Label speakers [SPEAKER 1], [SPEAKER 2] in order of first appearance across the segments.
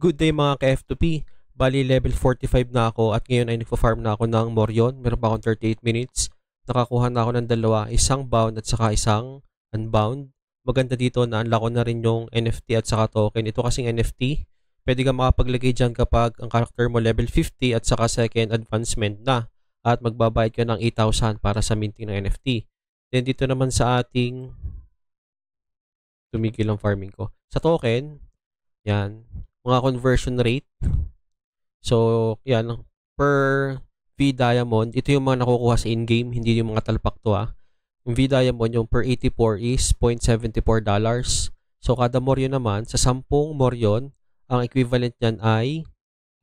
[SPEAKER 1] Good day mga kf 2 p Bali, level 45 na ako at ngayon ay nagpa-farm na ako ng Morion. Meron pa akong 38 minutes. Nakakuha na ako ng dalawa, isang bound at saka isang unbound. Maganda dito na unlock ko na rin yung NFT at saka token. Ito kasing NFT, pwede kang makapaglagay dyan kapag ang character mo level 50 at saka second advancement na at magbabayad ka ng 8,000 para sa minting ng NFT. Then dito naman sa ating tumigil ang farming ko. Sa token, yan, mga conversion rate. So, yan. Per V-Diamond, ito yung mga nakukuha sa in-game, hindi yung mga talpak to ah. Yung V-Diamond, yung per 84 is $0.74 dollars. So, kada moryon naman, sa 10 moryon, ang equivalent niyan ay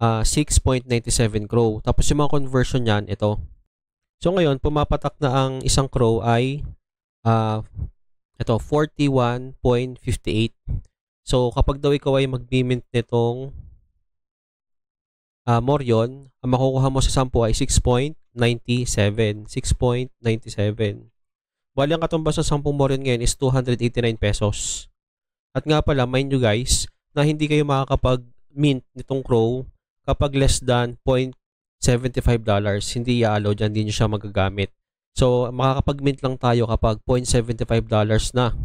[SPEAKER 1] uh, ah, 6.97 crow. Tapos yung mga conversion niyan, ito. So, ngayon, pumapatak na ang isang crow ay uh, ito, 41.58. So, kapag daw ikaw ay mag-mint nitong uh, Morion, ang makukuha mo sa 10 ay 6.97. 6.97. Bali, ang katumbas sa 10 Morion ngayon is 289 pesos. At nga pala, mind you guys, na hindi kayo makakapag-mint nitong Crow kapag less than 0.75 dollars. Hindi i-allow dyan, hindi nyo siya magagamit. So, makakapag-mint lang tayo kapag 0.75 dollars na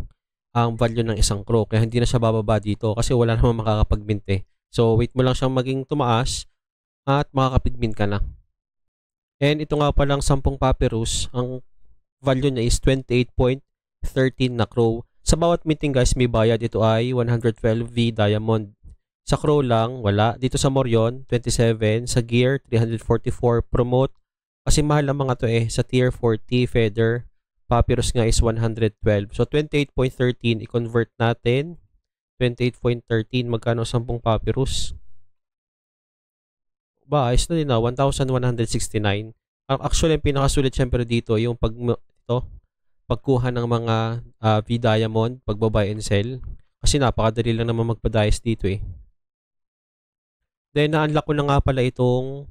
[SPEAKER 1] ang value ng isang crow. Kaya hindi na siya bababa dito kasi wala namang makakapagbinte. Eh. So, wait mo lang siyang maging tumaas at makakapigbin ka na. And ito nga palang 10 papyrus, ang value niya is 28.13 na crow. Sa bawat minting guys, may bayad. Ito ay 112V diamond. Sa crow lang, wala. Dito sa Morion, 27. Sa gear, 344. Promote. Kasi mahal ang mga to eh. Sa tier 40, feather, papyrus nga is 112. So 28.13 i-convert natin. 28.13 magkano 10 papyrus? Ba, is na din na 1169. Ang Actually, ang pinakasulit syempre dito yung pag ito, pagkuha ng mga uh, V-diamond, pagbabuy and sell. Kasi napakadali lang naman magpa-dice dito eh. Then, na-unlock ko na nga pala itong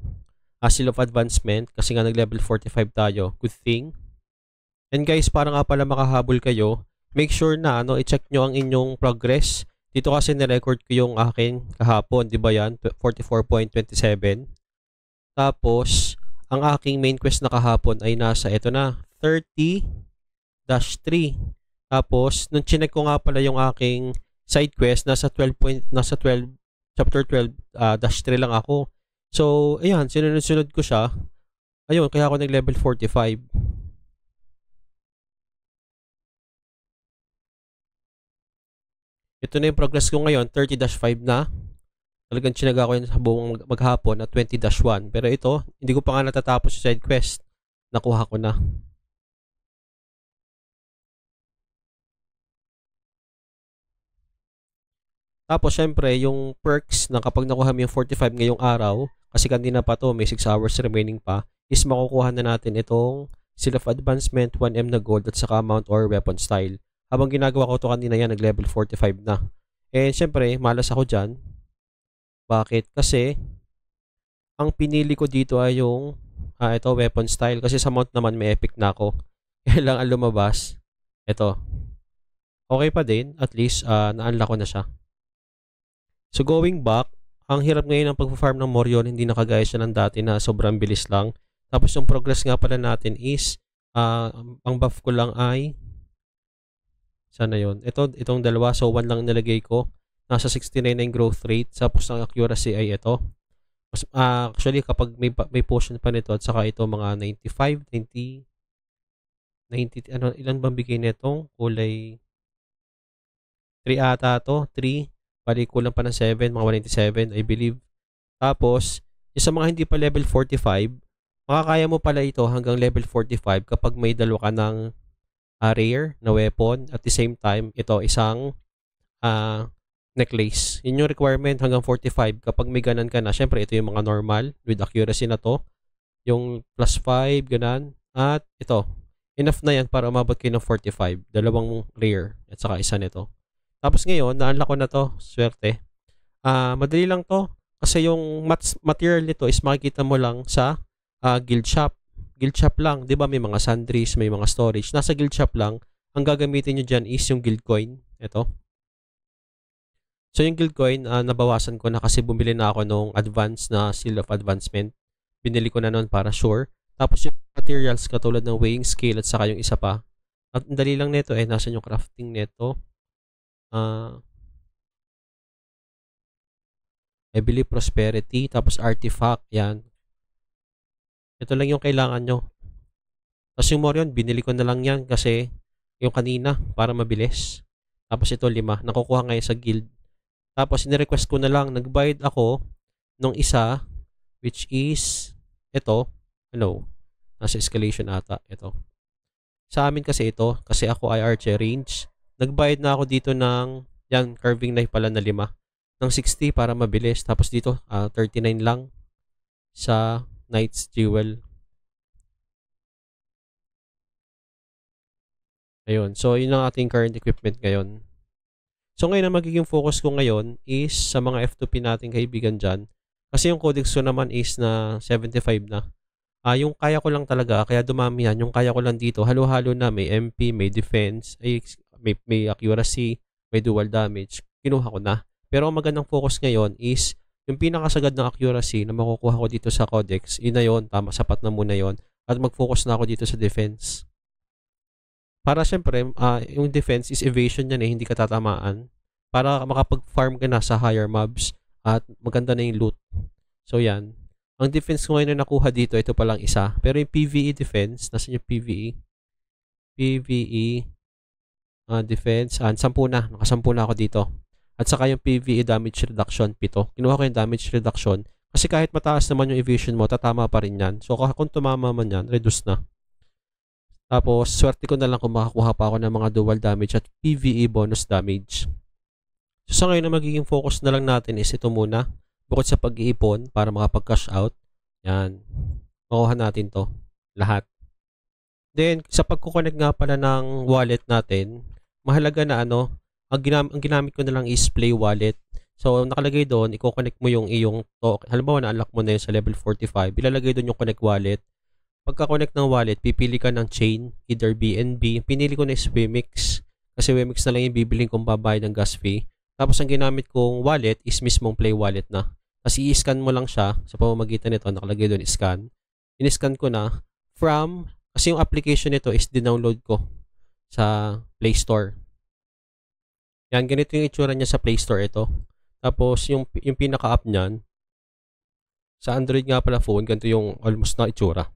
[SPEAKER 1] uh, of Advancement kasi nga nag-level 45 tayo. Good thing And guys, para nga pala makahabol kayo, make sure na ano, i-check nyo ang inyong progress. Dito kasi nirecord ko yung akin kahapon, di ba yan? 44.27. Tapos, ang aking main quest na kahapon ay nasa, ito na, 30-3. Tapos, nung chinek ko nga pala yung aking side quest, nasa 12, point, nasa 12 chapter 12 uh, 3 lang ako. So, ayan, sinunod-sunod ko siya. Ayun, kaya ako nag-level 45. Ito na yung progress ko ngayon, 30-5 na. Talagang chinaga ko yun sa buong maghapon na 20-1. Pero ito, hindi ko pa nga natatapos yung side quest. Nakuha ko na. Tapos, syempre, yung perks na kapag nakuha mo yung 45 ngayong araw, kasi kanina pa to, may 6 hours remaining pa, is makukuha na natin itong Seal of Advancement, 1M na gold, at saka Mount or Weapon Style habang ginagawa ko to kanina yan, nag-level 45 na. And syempre, malas ako dyan. Bakit? Kasi, ang pinili ko dito ay yung, ah, ito, weapon style. Kasi sa mount naman, may epic na ako. Kailangan lumabas. Ito. Okay pa din. At least, uh, na-unlock ko na siya. So, going back, ang hirap ngayon ang pag-farm ng Morion, hindi na kagaya siya ng dati na sobrang bilis lang. Tapos, yung progress nga pala natin is, ah, ang buff ko lang ay sana yon. Ito, itong dalawa. So, 1 lang nilagay ko. Nasa 69 na growth rate. Tapos, ang accuracy ay ito. Mas, uh, actually, kapag may, may portion pa nito at saka ito mga 95, 90, 90, ano, ilan bang bigay nitong kulay? 3 ata to. 3. Bali, kulang pa ng 7. Mga 197, I believe. Tapos, yung sa mga hindi pa level 45, makakaya mo pala ito hanggang level 45 kapag may dalawa ka ng uh, rare na weapon. At the same time, ito isang uh, necklace. Yun yung requirement hanggang 45. Kapag may ganan ka na, syempre ito yung mga normal with accuracy na to. Yung plus 5, ganan. At ito, enough na yan para umabot kayo ng 45. Dalawang rare at saka isa nito. Tapos ngayon, na-unlock ko na to. Swerte. Uh, madali lang to. Kasi yung mat- material nito is makikita mo lang sa uh, guild shop guild shop lang. 'di ba May mga sundries, may mga storage. Nasa guild shop lang. Ang gagamitin niyo diyan is yung guild coin. Ito. So yung guild coin, uh, nabawasan ko na kasi bumili na ako nung advance na seal of advancement. Binili ko na noon para sure. Tapos yung materials katulad ng weighing scale at saka yung isa pa. At ang dali lang nito eh, nasa yung crafting nito? Uh, I believe prosperity, tapos artifact, yan. Ito lang yung kailangan nyo. Tapos yung more Morion, binili ko na lang yan kasi yung kanina para mabilis. Tapos ito lima, nakukuha ngayon sa guild. Tapos ni-request ko na lang, nagbayad ako nung isa which is ito, hello, nasa escalation ata, ito. Sa amin kasi ito, kasi ako ay archer range. Nagbayad na ako dito ng, yan, carving knife pala na lima. Ng 60 para mabilis. Tapos dito, uh, ah, 39 lang sa Knight's Jewel. Ayun. So, yun ang ating current equipment ngayon. So, ngayon ang magiging focus ko ngayon is sa mga F2P nating kaibigan dyan. Kasi yung codex ko naman is na 75 na. Ah, yung kaya ko lang talaga, kaya dumami yan. Yung kaya ko lang dito, halo-halo na may MP, may defense, ay, may, may accuracy, may dual damage. Kinuha ko na. Pero ang magandang focus ngayon is yung pinakasagad na accuracy na makukuha ko dito sa codex, yun na yun, tama, sapat na muna yun. At mag-focus na ako dito sa defense. Para syempre, uh, yung defense is evasion yan eh, hindi ka tatamaan. Para makapag-farm ka na sa higher mobs at maganda na yung loot. So yan. Ang defense ko ngayon na nakuha dito, ito palang isa. Pero yung PvE defense, nasa yung PvE? PvE uh, ah, defense. Ah, sampu na. Nakasampu na ako dito. At saka yung PVE damage reduction, pito. Kinuha ko yung damage reduction kasi kahit mataas naman yung evasion mo, tatama pa rin yan. So kung tumama man yan, reduce na. Tapos, swerte ko na lang kung makakuha pa ako ng mga dual damage at PVE bonus damage. So sa ngayon na magiging focus na lang natin is ito muna. Bukod sa pag-iipon para makapag-cash out. Yan. Makuha natin to. Lahat. Then, sa pagkoconnect nga pala ng wallet natin, mahalaga na ano, ang, ginam- ang ginamit ko na lang is Play Wallet. So, nakalagay doon, i-connect mo yung iyong token. Halimbawa, na-unlock mo na yun sa level 45. Ilalagay doon yung connect wallet. Pagka-connect ng wallet, pipili ka ng chain, either BNB. Pinili ko na is Wemix. Kasi Wemix na lang yung bibiling kung babayad ng gas fee. Tapos, ang ginamit kong wallet is mismong Play Wallet na. Tapos, i-scan mo lang siya sa pamamagitan nito. Nakalagay doon, scan. In-scan ko na from, kasi yung application nito is dinownload ko sa Play Store. Yan, ganito yung itsura niya sa Play Store ito. Tapos, yung, yung pinaka-app niyan, sa Android nga pala phone, ganito yung almost na itsura.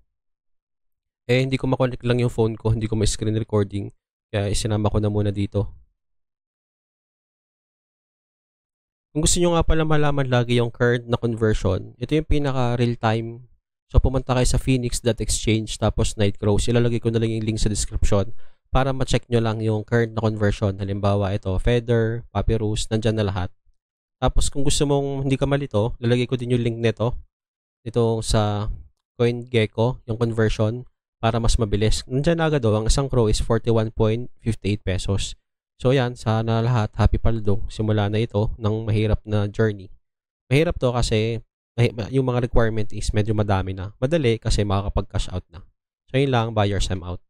[SPEAKER 1] Eh, hindi ko makonect lang yung phone ko, hindi ko ma-screen recording. Kaya isinama ko na muna dito. Kung gusto nyo nga pala malaman lagi yung current na conversion, ito yung pinaka real-time. So, pumunta kayo sa phoenix.exchange tapos Nightcrow. Ilalagay ko na lang yung link sa description para ma-check nyo lang yung current na conversion. Halimbawa, ito, Feather, Papyrus, nandyan na lahat. Tapos kung gusto mong hindi ka malito, lalagay ko din yung link nito. Ito sa CoinGecko, yung conversion para mas mabilis. Nandiyan na agad daw, oh. ang isang crow is 41.58 pesos. So yan, sana lahat happy paldo. Simula na ito ng mahirap na journey. Mahirap to kasi yung mga requirement is medyo madami na. Madali kasi makakapag-cash out na. So yun lang, buyers, I'm out.